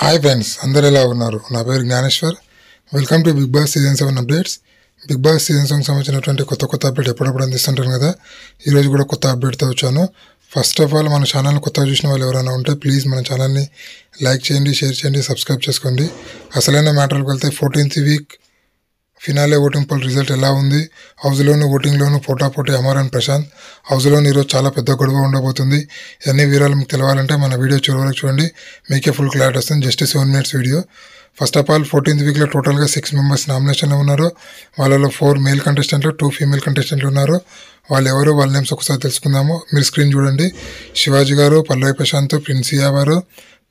hi friends అందరు ఎలా ఉన్నారు నా పేరు Gnaneshwar welcome to Bigg Boss season seven updates Bigg Boss season seven సంబంధించినటువంటి కొత్త కొత్త అప్డేట్ ఎప్పుడప్పుడు అందిస్తుంటాను కదా ఈరోజు కూడా కొత్త అప్డేట్తో వచ్చాను ఫస్ట్ ఆఫ్ ఆల్ మన ఛానల్ కొత్తగా చూసిన వాళ్ళు ఎవరైనా ఉంటే ప్లీజ్ మన ఛానల్ని లైక్ చేయండి షేర్ చేయండి సబ్స్క్రైబ్ చేసుకోండి అసలైన మ్యాటర్కి వెళ్తే fourteenth week finale voting poll result ఎలా ఉంది హౌస్లోని ఓటింగ్లోనూ పోటాపోటీ అమరాన్ ప్రశాంత్ హౌస్లోని ఈరోజు చాలా పెద్ద గొడవ ఉండబోతుంది ఎన్ని వివరాలు మీకు తెలవాలంటే మన వీడియో చివరికి చూడండి మీకే ఫుల్ క్లారిటీ వస్తుంది just seven minutes video first of all fourteenth వీక్లో టోటల్గా సిక్స్ మెంబర్స్ నామినేషన్లో ఉన్నారు వాళ్ళలో ఫోర్ మేల్ కంటెస్టెంట్లు టూ ఫీమేల్ కంటెస్టెంట్లు ఉన్నారు వాళ్ళు ఎవరు వాళ్ళ నేమ్స్ ఒకసారి తెలుసుకుందాము మీరు స్క్రీన్ చూడండి శివాజీ గారు పల్లవి ప్రశాంత్ ప్రిన్సియా గారు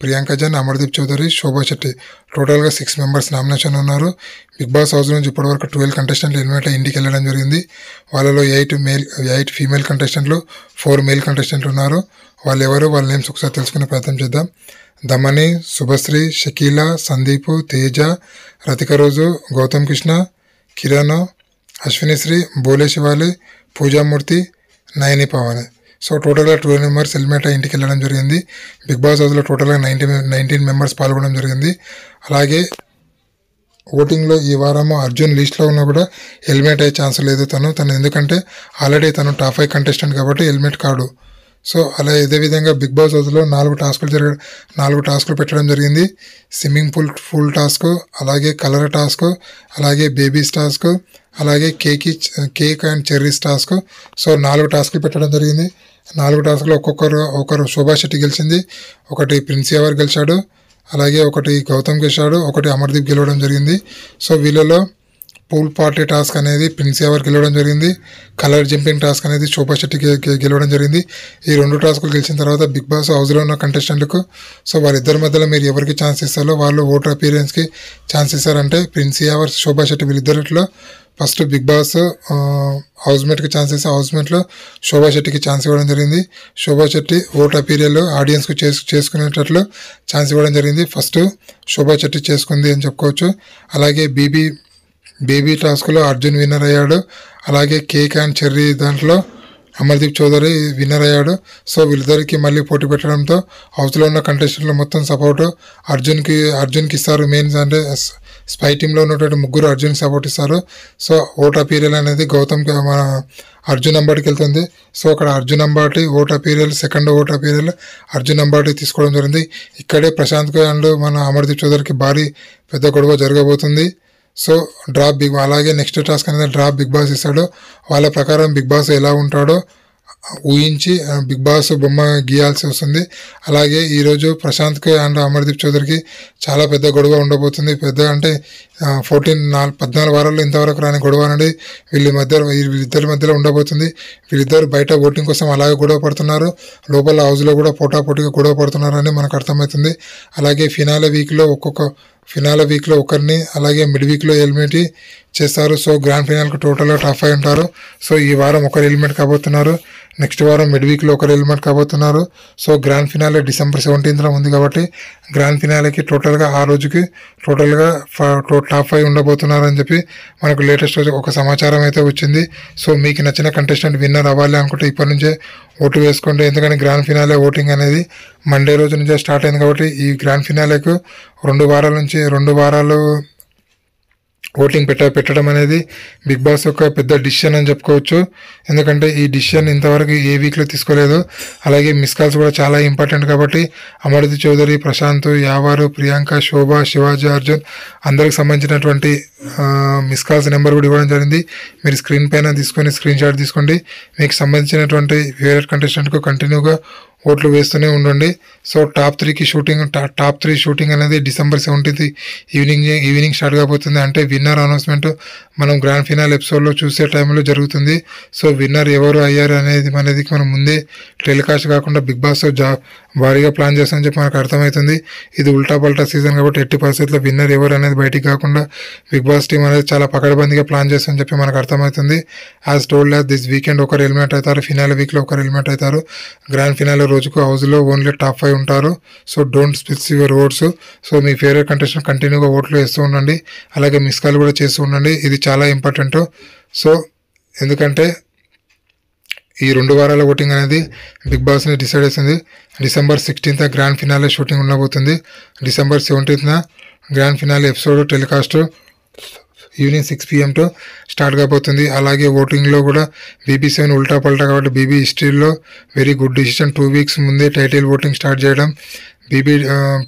ప్రియాంక జన్ అమర్దీప్ చౌదరి శోభా శెట్టి టోటల్గా సిక్స్ మెంబర్స్ నామినేషన్ ఉన్నారు బిగ్ బాస్ హౌస్ నుంచి ఇప్పటివరకు ట్వెల్వ్ కంటెస్టెంట్లు ఎలిమినేట్ అయ్యి ఇంటికి వెళ్ళడం జరిగింది వాళ్ళలో ఎయిట్ మేల్ ఎయిట్ ఫీమేల్ కంటెస్టెంట్లు ఫోర్ మేల్ కంటెస్టెంట్లు ఉన్నారు వాళ్ళు ఎవరు వాళ్ళ నేమ్స్ ఒకసారి తెలుసుకునే ప్రయత్నం చేద్దాం దమని శుభశ్రీ షకీల సందీపు తేజ రతిక రోజు గౌతమ్ కృష్ణ కిరణ్ అశ్వినిశ్రీ భోలే శివాలి పూజామూర్తి నయని పవనే సో టోటల్గా ట్వెల్వ్ మెంబర్స్ హెల్మెట్ ఇంటికి వెళ్ళడం జరిగింది బిగ్ బాస్ హౌస్లో టోటల్గా నైన్టీ నైన్టీన్ మెంబర్స్ పాల్గొనడం జరిగింది అలాగే ఓటింగ్లో ఈ వారము అర్జున్ లిస్ట్లో ఉన్నా కూడా హెల్మెట్ అయ్యే ఛాన్స్ లేదు తను తను ఎందుకంటే ఆల్రెడీ తను టాప్ ఫైవ్ కంటెస్టెంట్ కాబట్టి హెల్మెట్ కాడు సో అలా ఇదే విధంగా బిగ్ బాస్ హౌస్లో నాలుగు టాస్కులు జరగ నాలుగు టాస్కులు పెట్టడం జరిగింది స్విమ్మింగ్ పూల్ ఫుల్ టాస్క్ అలాగే కలర్ టాస్క్ అలాగే బేబీస్ టాస్క్ అలాగే cake cake and cherries task so నాలుగు టాస్కులు పెట్టడం జరిగింది నాలుగు టాస్క్లో ఒక్కొక్కరు ఒకరు శోభా శెట్టి గెలిచింది ఒకటి ప్రిన్స్ ఎవర్ గెలిచాడు అలాగే ఒకటి గౌతమ్ గెలిచాడు ఒకటి అమర్దీప్ గెలవడం జరిగింది సో వీళ్ళలో పూల్ పార్టీ టాస్క్ అనేది ప్రిన్స్ ఎవర్ గెలవడం జరిగింది కలర్ జంపింగ్ టాస్క్ అనేది శోభా శెట్టి గెలవడం జరిగింది ఈ రెండు టాస్కులు గెలిచిన తర్వాత బిగ్ బాస్ హౌస్లో ఉన్న కంటెస్టెంట్లకు సో వాళ్ళిద్దరి మధ్యలో మీరు ఎవరికి ఛాన్స్ ఇస్తారో వాళ్ళు ఓటర్ అపీరియన్స్కి ఛాన్స్ ఇస్తారంటే ప్రిన్స్ ఎవర్ శోభా శెట్టి వీళ్ళిద్దరిలో ఫస్ట్ బిగ్ బాస్ హౌస్మేట్కి ఛాన్స్ ఇస్తే హౌస్మేట్లో శోభా శెట్టికి ఛాన్స్ ఇవ్వడం జరిగింది శోభా శెట్టి ఓట్ అపీరియల్ ఆడియన్స్కు చేసు చేసుకునేటట్లు ఛాన్స్ ఇవ్వడం జరిగింది ఫస్ట్ శోభా శెట్టి చేసుకుంది అని చెప్పుకోవచ్చు అలాగే బీబీ బేబీ టాస్క్లో అర్జున్ విన్నర్ అయ్యాడు అలాగే కేక్ అండ్ చెర్రీ దాంట్లో అమర్దీప్ చౌదరి విన్నర్ అయ్యాడు సో వీళ్ళిద్దరికి మళ్ళీ పోటీ పెట్టడంతో హౌస్లో ఉన్న కంటెస్టెంట్లు మొత్తం సపోర్ట్ అర్జున్కి అర్జున్కి ఇస్తారు మెయిన్ అంటే స్పై టీంలో ఉన్నటువంటి ముగ్గురు అర్జున్ సపోర్ట్ ఇస్తారు సో ఓట్ అపీరియల్ అనేది గౌతమ్కి మన అర్జున్ అంబాటికి వెళ్తుంది సో అక్కడ Arjun Ambati vote appeal second vote appeal Arjun Ambati తీసుకోవడం జరిగింది ఇక్కడే ప్రశాంత్ అండ్ మన అమర్దీప్ చౌదరికి భారీ పెద్ద గొడవ జరగబోతుంది సో డ్రాప్ బిగ్ అలాగే నెక్స్ట్ టాస్క్ అనేది డ్రాప్ బిగ్ బాస్ ఇస్తాడు వాళ్ళ ప్రకారం బిగ్ బాస్ ఎలా ఉంటాడో ఊహించి బిగ్ బాస్ బొమ్మ గీయాల్సి వస్తుంది అలాగే ఈరోజు ప్రశాంత్కి అండ్ అమర్దీప్ చౌదరికి చాలా పెద్ద గొడవ ఉండబోతుంది పెద్ద అంటే ఫోర్టీన్ నాలుగు పద్నాలుగు వారాల్లో ఇంతవరకు రాని గొడవ అనేది వీళ్ళ మధ్య వీళ్ళిద్దరి మధ్యలో ఉండబోతుంది వీళ్ళిద్దరు బయట ఓటింగ్ కోసం అలాగే గొడవ పడుతున్నారు లోపల హౌస్లో కూడా పోటాపోటీగా గొడవ పడుతున్నారని మనకు అర్థమవుతుంది అలాగే ఫినాలే వీక్లో ఒక్కొక్క ఫినాల్ వీక్లో ఒకరిని అలాగే మిడ్ వీక్లో హెల్మెట్ చేస్తారు సో గ్రాండ్ ఫినాల్కి టోటల్గా టఫ్ అయి ఉంటారు సో ఈ వారం ఒకరు హెల్మెట్ కాబోతున్నారు నెక్స్ట్ వారం మిడ్ వీక్లో ఒకరు హెల్మెట్ కాబోతున్నారు సో గ్రాండ్ ఫినాలే డిసెంబర్ సెవెంటీన్త్లో ఉంది కాబట్టి గ్రాండ్ ఫినాలేకి టోటల్గా ఆ రోజుకి టోటల్గా టాప్ ఫైవ్ ఉండబోతున్నారు అని చెప్పి మనకు లేటెస్ట్ రోజు ఒక సమాచారం అయితే వచ్చింది సో మీకు నచ్చిన కంటెస్టెంట్ విన్నర్ అవ్వాలి అనుకుంటే ఇప్పటి నుంచే ఓటు వేసుకోండి ఎందుకంటే గ్రాండ్ ఫినాలే ఓటింగ్ అనేది మండే రోజు నుంచే స్టార్ట్ అయింది కాబట్టి ఈ గ్రాండ్ ఫినాలేకు రెండు వారాల నుంచి రెండు వారాలు ఓటింగ్ పెట్ట పెట్టడం అనేది బిగ్ బాస్ యొక్క పెద్ద డిసిషన్ అని చెప్పుకోవచ్చు ఎందుకంటే ఈ డిసిషన్ ఇంతవరకు ఏ వీక్లో తీసుకోలేదు అలాగే మిస్ కాల్స్ కూడా చాలా ఇంపార్టెంట్ కాబట్టి అమృతి చౌదరి ప్రశాంత్ యావారు ప్రియాంక శోభ శివాజీ అర్జున్ అందరికి సంబంధించినటువంటి మిస్ కాల్స్ నెంబర్ కూడా ఇవ్వడం జరిగింది మీరు స్క్రీన్ పైన తీసుకొని స్క్రీన్ షాట్ తీసుకోండి మీకు సంబంధించినటువంటి ఫేవరెట్ కంటెస్టెంట్కు కంటిన్యూగా ఓట్లు వేస్తూనే ఉండండి సో టాప్ త్రీకి షూటింగ్ టాప్ త్రీ షూటింగ్ అనేది December seventeenth evening evening start కాబోతుంది అంటే విన్నర్ అనౌన్స్మెంట్ మనం గ్రాండ్ ఫినాల్ ఎపిసోడ్లో చూసే టైంలో జరుగుతుంది సో విన్నర్ ఎవరు అయ్యారు అనేది మనది మనం ముందే టెలికాస్ట్ కాకుండా బిగ్ బాస్ జా భారీగా ప్లాన్ చేస్తామని చెప్పి మనకు అర్థమవుతుంది ఇది ఉల్టా పల్టా సీజన్ కాబట్టి ఎట్టి పరిస్థితుల్లో విన్నర్ ఎవరు అనేది బయటికి కాకుండా బిగ్ బాస్ టీం అనేది చాలా పకడబందిగా ప్లాన్ చేస్తామని చెప్పి మనకు అర్థమవుతుంది as told as this weekend ఒకరు హెల్మెట్ అవుతారు ఫినాలే వీక్లో ఒకరు హెల్మెట్ అవుతారు గ్రాండ్ ఫినాల్ రోజుకు హౌస్లో ఓన్లీ టాప్ ఫైవ్ ఉంటారు so don't spills your votes so మీ ఫేవరెట్ కంటెస్టెంట్ కంటిన్యూగా ఓట్లు వేస్తూ ఉండండి అలాగే మిస్ కాల్ కూడా చేస్తూ ఉండండి ఇది చాలా ఇంపార్టెంట్ సో ఎందుకంటే ఈ రెండు వారాల ఓటింగ్ అనేది బిగ్ బాస్ని డిసైడ్ అయింది December sixteenth grand finale shooting ఉండబోతుంది డిసెంబర్ సెవెంటీన్త్న grand finale episode telecast evening six PM to start కాబోతుంది అలాగే ఓటింగ్లో కూడా బీబీ సెవెన్ ఉల్టా పల్టా కాబట్టి బీబీ హిస్టరీలో very good decision two weeks ముందే టైటిల్ ఓటింగ్ స్టార్ట్ చేయడం బీబీ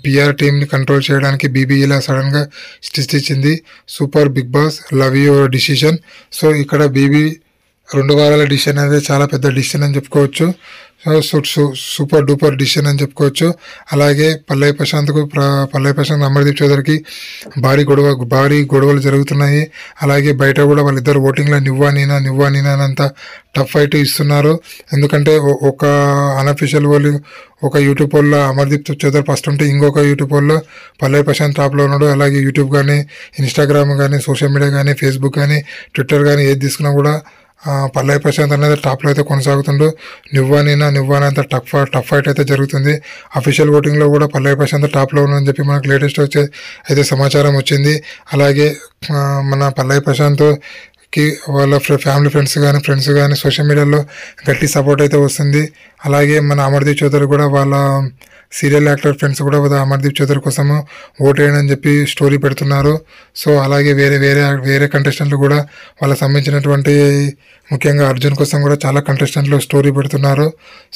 పిఆర్ టీమ్ని కంట్రోల్ చేయడానికి బీబీ ఇలా సడన్గా స్టిచ్ ఇచ్చింది super Bigg Boss love your decision so ఇక్కడ బీబీ రెండు వారాల డిసిషన్ అనేది చాలా పెద్ద డిసిషన్ అని చెప్పుకోవచ్చు సో సూపర్ డూపర్ డిసిషన్ అని చెప్పుకోవచ్చు అలాగే పల్లవి ప్రశాంత్కు పల్లవి ప్రశాంత్ అమర్దీప్ చౌదరికి భారీ గొడవ భారీ గొడవలు జరుగుతున్నాయి అలాగే బయట కూడా వాళ్ళిద్దరు ఓటింగ్లో నివ్వా నీనా నివ్వా నీనా అంత టఫ్ ఫైట్ ఇస్తున్నారు ఎందుకంటే ఒక అన్అఫీషియల్ వాళ్ళు ఒక యూట్యూబ్ వాళ్ళ అమర్దీప్ చౌదరి ఫస్ట్ ఉంటే ఇంకొక యూట్యూబ్ వాళ్ళు పల్లవి ప్రశాంత్ టాప్లో ఉన్నాడు అలాగే యూట్యూబ్ కానీ ఇన్స్టాగ్రామ్ కానీ సోషల్ మీడియా కానీ ఫేస్బుక్ కానీ ట్విట్టర్ కానీ ఏది తీసుకున్నా కూడా పల్లె ప్రశాంత్ అనేది టాప్లో అయితే కొనసాగుతుండు నివ్వానైనా నివ్వానంత టఫ్ టఫ్ ఫైట్ అయితే జరుగుతుంది అఫీషియల్ ఓటింగ్లో కూడా పల్లె ప్రశాంత్ టాప్లో ఉందని చెప్పి మనకు లేటెస్ట్ వచ్చే అయితే సమాచారం వచ్చింది అలాగే మన పల్లవి ప్రశాంత్ కి వాళ్ళ ఫ్యామిలీ ఫ్రెండ్స్ కానీ ఫ్రెండ్స్ కానీ సోషల్ మీడియాలో గట్టి సపోర్ట్ అయితే వస్తుంది అలాగే మన అమర్దీప్ చౌదరి కూడా వాళ్ళ సీరియల్ యాక్టర్ ఫ్రెండ్స్ కూడా అమర్దీప్ చౌదరి కోసం ఓటేయండి అని చెప్పి స్టోరీ పెడుతున్నారు సో అలాగే వేరే వేరే వేరే కంటెస్టెంట్లు కూడా వాళ్ళకి సంబంధించినటువంటి ముఖ్యంగా అర్జున్ కోసం కూడా చాలా కంటెస్టెంట్లు స్టోరీ పెడుతున్నారు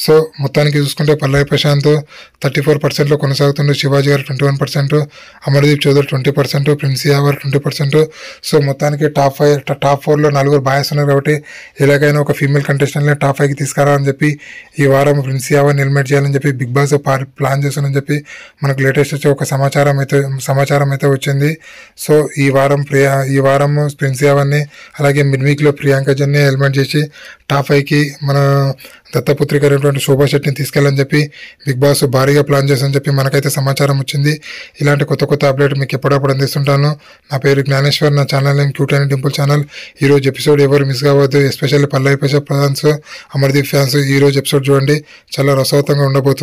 సో మొత్తానికి చూసుకుంటే పల్లవి ప్రశాంత్ థర్టీ ఫోర్ పర్సెంట్లో కొనసాగుతుండే శివాజీ గారు twenty one percent Amardeep Chowdary twenty percent prince Yawar twenty percent so మొత్తానికి టాప్ ఫైవ్ టాప్ ఫోర్లో నలుగురు బాయస్ ఉన్నారు కాబట్టి ఎలాగైనా ఒక ఫీమేల్ కంటెస్టెంట్ని టాప్ ఫైవ్కి తీసుకురావాలని చెప్పి ఈ వారం ప్రిన్స్ యావర్ని ఎలిమినేట్ చేయాలని చెప్పి బిగ్ బాస్ పార్ ప్లాన్ చేశానని చెప్పి మనకు లేటెస్ట్ వచ్చి ఒక సమాచారం అయితే సమాచారం అయితే వచ్చింది సో ఈ వారం ప్రియా ఈ వారం స్ప్రిన్స్ అవన్నీ అలాగే మిడ్ వీక్లో ప్రియాంక జన్ని హెల్మెట్ చేసి టాప్ ఫైవ్కి మన దత్తపుత్రిక అనేటువంటి శోభా శెట్టిని తీసుకెళ్ళని చెప్పి బిగ్ బాస్ భారీగా ప్లాన్ చేశానని చెప్పి మనకైతే సమాచారం వచ్చింది ఇలాంటి కొత్త కొత్త అప్డేట్ మీకు ఎప్పుడప్పుడు అందిస్తుంటాను నా పేరు జ్ఞానేశ్వర్ నా channel name cute and dimple channel ఈరోజు ఎపిసోడ్ ఎవరు మిస్ కావద్దు especially Pallavi Prasad fans Amardeep fans ఈరోజు ఎపిసోడ్ చూడండి చాలా రసవతంగా ఉండబోతుంది